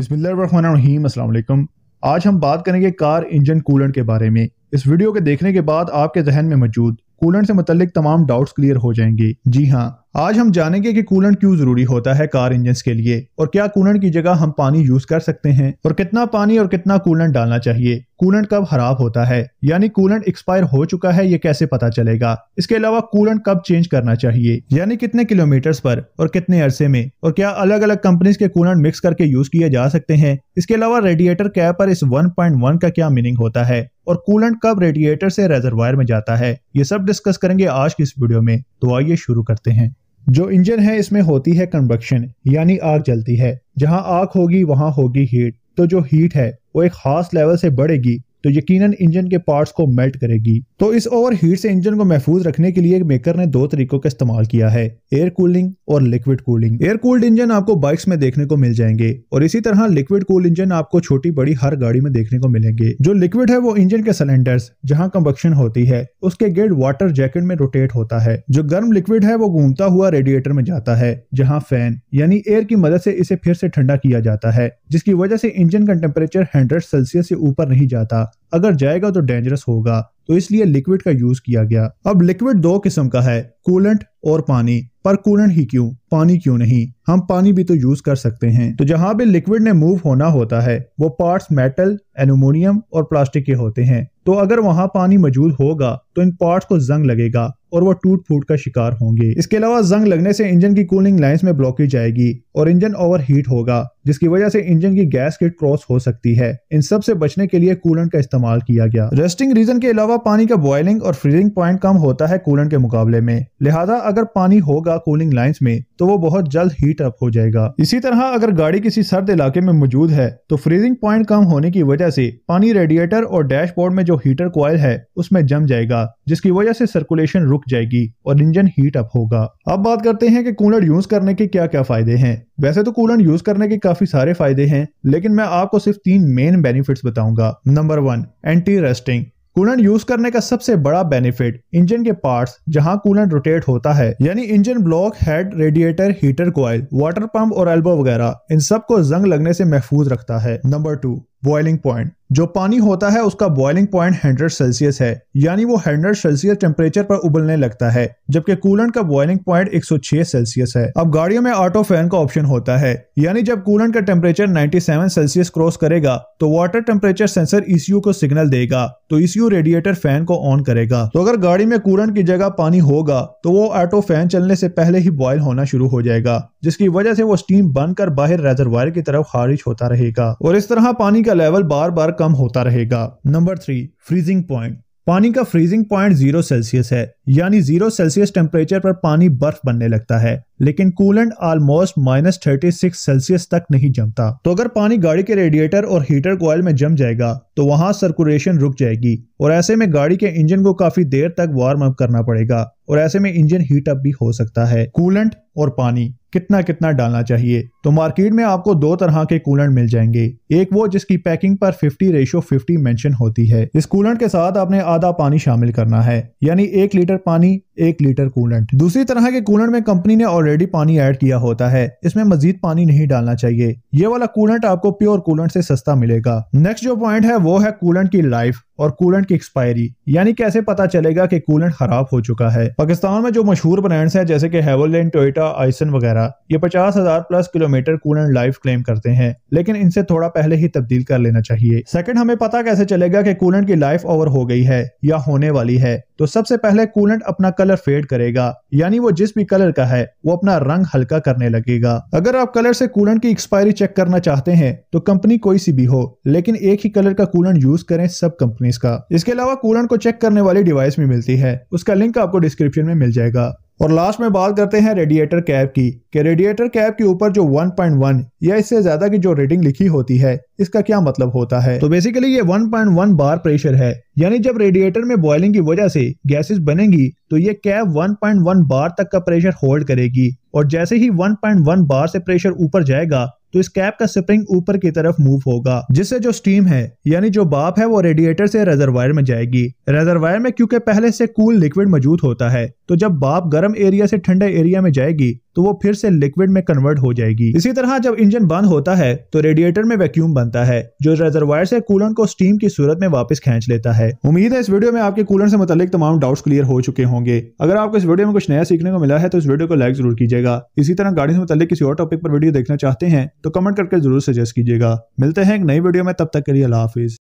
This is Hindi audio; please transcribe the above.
बिस्मिल्लाम अस्सलाम आज हम बात करेंगे कार इंजन कूलेंट के बारे में इस वीडियो के देखने के बाद आपके जहन में मौजूद कूलेंट से मतलब तमाम डाउट्स क्लियर हो जाएंगे जी हाँ आज हम जानेंगे कि कूलेंट क्यों जरूरी होता है कार इंजन के लिए और क्या कूलेंट की जगह हम पानी यूज कर सकते हैं और कितना पानी और कितना कूलेंट डालना चाहिए कूलेंट कब खराब होता है यानी कूलेंट एक्सपायर हो चुका है ये कैसे पता चलेगा इसके अलावा कूलेंट कब चेंज करना चाहिए यानी कितने किलोमीटर पर और कितने अरसे में और क्या अलग अलग कंपनीज के कूलेंट मिक्स करके यूज किए जा सकते हैं इसके अलावा रेडिएटर कैप पर इस 1.1 का क्या मीनिंग होता है और कूलेंट कब रेडिएटर से रेजरवायर में जाता है ये सब डिस्कस करेंगे आज की इस वीडियो में तो आइए शुरू करते हैं जो इंजन है इसमें होती है कन्वेक्शन यानी आग जलती है जहां आग होगी वहां होगी हीट तो जो हीट है वो एक खास लेवल से बढ़ेगी तो यकीनन इंजन के पार्ट्स को मेल्ट करेगी तो इस ओवर हीट से इंजन को महफूज रखने के लिए मेकर ने दो तरीकों का इस्तेमाल किया है एयर कूलिंग और liquid cooling air cooled engine आपको बाइक्स में देखने को मिल जाएंगे और इसी तरह लिक्विड कूल इंजन आपको छोटी बड़ी हर गाड़ी में देखने को मिलेंगे जो लिक्विड है वो इंजन के सिलेंडर्स जहाँ कम्बक्शन होती है उसके गेट वाटर जैकेट में रोटेट होता है जो गर्म लिक्विड है वो घूमता हुआ रेडिएटर में जाता है जहाँ फैन यानी एयर की मदद से इसे फिर से ठंडा किया जाता है जिसकी वजह से इंजन का टेम्परेचर हंड्रेड सेल्सियस से ऊपर नहीं जाता अगर जाएगा तो डेंजरस होगा तो इसलिए लिक्विड का यूज किया गया अब लिक्विड दो किस्म का है कूलेंट और पानी पर कूलेंट ही क्यों पानी क्यों नहीं हम पानी भी तो यूज कर सकते हैं तो जहाँ भी लिक्विड ने मूव होना होता है वो पार्ट्स मेटल एल्यूमिनियम और प्लास्टिक के होते हैं तो अगर वहाँ पानी मौजूद होगा तो इन पार्ट्स को जंग लगेगा और वो टूट फूट का शिकार होंगे इसके अलावा जंग लगने से इंजन की कूलिंग लाइंस में ब्लॉकेज आएगी और इंजन ओवर होगा जिसकी वजह से इंजन की गैस के क्रॉस हो सकती है इन सब से बचने के लिए कूलेंट का इस्तेमाल किया गया रेस्टिंग रीजन के अलावा पानी का बॉयलिंग और फ्रीजिंग पॉइंट कम होता है कूलेंट के मुकाबले में लिहाजा अगर पानी होगा कूलिंग लाइन में तो वो बहुत जल्द हीट अप हो जाएगा इसी तरह अगर गाड़ी किसी सर्द इलाके में मौजूद है तो फ्रीजिंग पॉइंट कम होने की वजह से पानी रेडिएटर और डैशबोर्ड में जो हीटर कोयल है उसमें जम जाएगा जिसकी वजह से सर्कुलेशन रुक जाएगी और इंजन हीट अप होगा अब बात करते हैं की कूलर यूज करने के क्या क्या फायदे है वैसे तो कूलर यूज करने के काफी सारे फायदे हैं लेकिन मैं आपको सिर्फ तीन मेन बेनिफिट्स बताऊंगा number one anti rusting coolant use करने का सबसे बड़ा बेनिफिट इंजन के पार्ट्स जहां कूलेंट रोटेट होता है यानी engine block head radiator heater coil water pump और एल्बो वगैरह इन सब को जंग लगने से महफूज रखता है नंबर टू बॉइलिंग पॉइंट जो पानी होता है उसका बॉइलिंग पॉइंट हंड्रेड सेल्सियस है यानी वो हंड्रेड सेल्सियस टेम्परेचर पर उबलने लगता है जबकि कूलेंट का बॉइलिंग पॉइंट 106 सेल्सियस है अब गाड़ियों में ऑटो फैन का ऑप्शन होता है यानी जब कूलेंट का टेम्परेचर 97 सेल्सियस क्रॉस करेगा तो वाटर टेम्परेचर सेंसर ईसीयू को सिग्नल देगा तो इसी रेडिएटर फैन को ऑन करेगा तो अगर गाड़ी में कूरन की जगह पानी होगा तो वो ऑटो फैन चलने से पहले ही बॉयल होना शुरू हो जाएगा जिसकी वजह से वो स्टीम बनकर बाहर रेजरवायर की तरफ खारिज होता रहेगा और इस तरह पानी का लेवल बार बार कम होता रहेगा नंबर थ्री फ्रीजिंग पॉइंट पानी का फ्रीजिंग पॉइंट जीरो सेल्सियस है यानी जीरो सेल्सियस टेम्परेचर पर पानी बर्फ बनने लगता है लेकिन coolant almost minus thirty six Celsius तक नहीं जमता तो अगर पानी गाड़ी के रेडिएटर और हीटर कोयल में जम जाएगा तो वहाँ सर्कुलेशन रुक जाएगी और ऐसे में गाड़ी के इंजन को काफी देर तक वार्म अप करना पड़ेगा और ऐसे में इंजन हीट अप भी हो सकता है कूलेंट और पानी कितना कितना डालना चाहिए तो मार्केट में आपको दो तरह के कूलेंट मिल जाएंगे एक वो जिसकी पैकिंग पर 50 रेशो 50 मेंशन होती है इस कूलेंट के साथ आपने आधा पानी शामिल करना है यानी एक लीटर पानी एक लीटर कूलेंट दूसरी तरह के कूलेंट में कंपनी ने ऑलरेडी ऑलरेडी पानी ऐड किया होता है इसमें मजीद पानी नहीं डालना चाहिए ये वाला कूलेंट आपको प्योर कूलेंट से सस्ता मिलेगा नेक्स्ट जो पॉइंट है वो है कूलेंट की लाइफ और कूलेंट की एक्सपायरी यानी कैसे पता चलेगा कि कूलेंट खराब हो चुका है पाकिस्तान में जो मशहूर ब्रांड्स हैं जैसे कि हेवोलिन टोयटा आइसन वगैरह ये पचास हजार plus kilometre coolant life claim करते हैं लेकिन इनसे थोड़ा पहले ही तब्दील कर लेना चाहिए सेकंड हमें पता कैसे चलेगा कि कूलेंट की लाइफ ओवर हो गई है या होने वाली है तो सबसे पहले कूलेंट अपना कलर फेड करेगा यानी वो जिस भी कलर का है वो अपना रंग हल्का करने लगेगा अगर आप कलर से कूलेंट की एक्सपायरी चेक करना चाहते हैं तो कंपनी कोई सी भी हो लेकिन एक ही कलर का कूलेंट यूज करें सब कंपनी कंपनीज का इसके अलावा कूलन को चेक करने वाली डिवाइस भी मिलती है उसका लिंक आपको डिस्क्रिप्शन में मिल जाएगा और लास्ट में बात करते हैं रेडिएटर कैप की कि रेडिएटर कैप के ऊपर जो 1.1 या इससे ज्यादा की जो रेटिंग लिखी होती है इसका क्या मतलब होता है तो बेसिकली ये 1.1 बार प्रेशर है यानी जब रेडिएटर में बॉइलिंग की वजह से गैसेस बनेंगी तो ये कैप 1.1 बार तक का प्रेशर होल्ड करेगी और जैसे ही 1.1 बार से प्रेशर ऊपर जाएगा तो इस कैप का स्प्रिंग ऊपर की तरफ मूव होगा जिससे जो स्टीम है यानी जो बाप है वो रेडिएटर से रेजरवायर में जाएगी रेजरवायर में क्योंकि पहले से कूल लिक्विड मौजूद होता है तो जब बाप गर्म एरिया से ठंडे एरिया में जाएगी तो वो फिर से लिक्विड में कन्वर्ट हो जाएगी इसी तरह जब इंजन बंद होता है तो रेडिएटर में वैक्यूम बनता है जो रेजरवायर से कूलर को स्टीम की सूरत में वापस खींच लेता है उम्मीद है इस वीडियो में आपके कूलर से मुतालिक तमाम डाउट्स क्लियर हो चुके होंगे अगर आपको इस वीडियो में कुछ नया सीखने को मिला है तो इस वीडियो को लाइक जरूर कीजिएगा इसी तरह गाड़ी से मुतालिक किसी और टॉपिक पर वीडियो देखना चाहते हैं तो कमेंट करके जरूर सजेस्ट कीजिएगा मिलते हैं एक नई वीडियो में तब तक के लिए हाफिज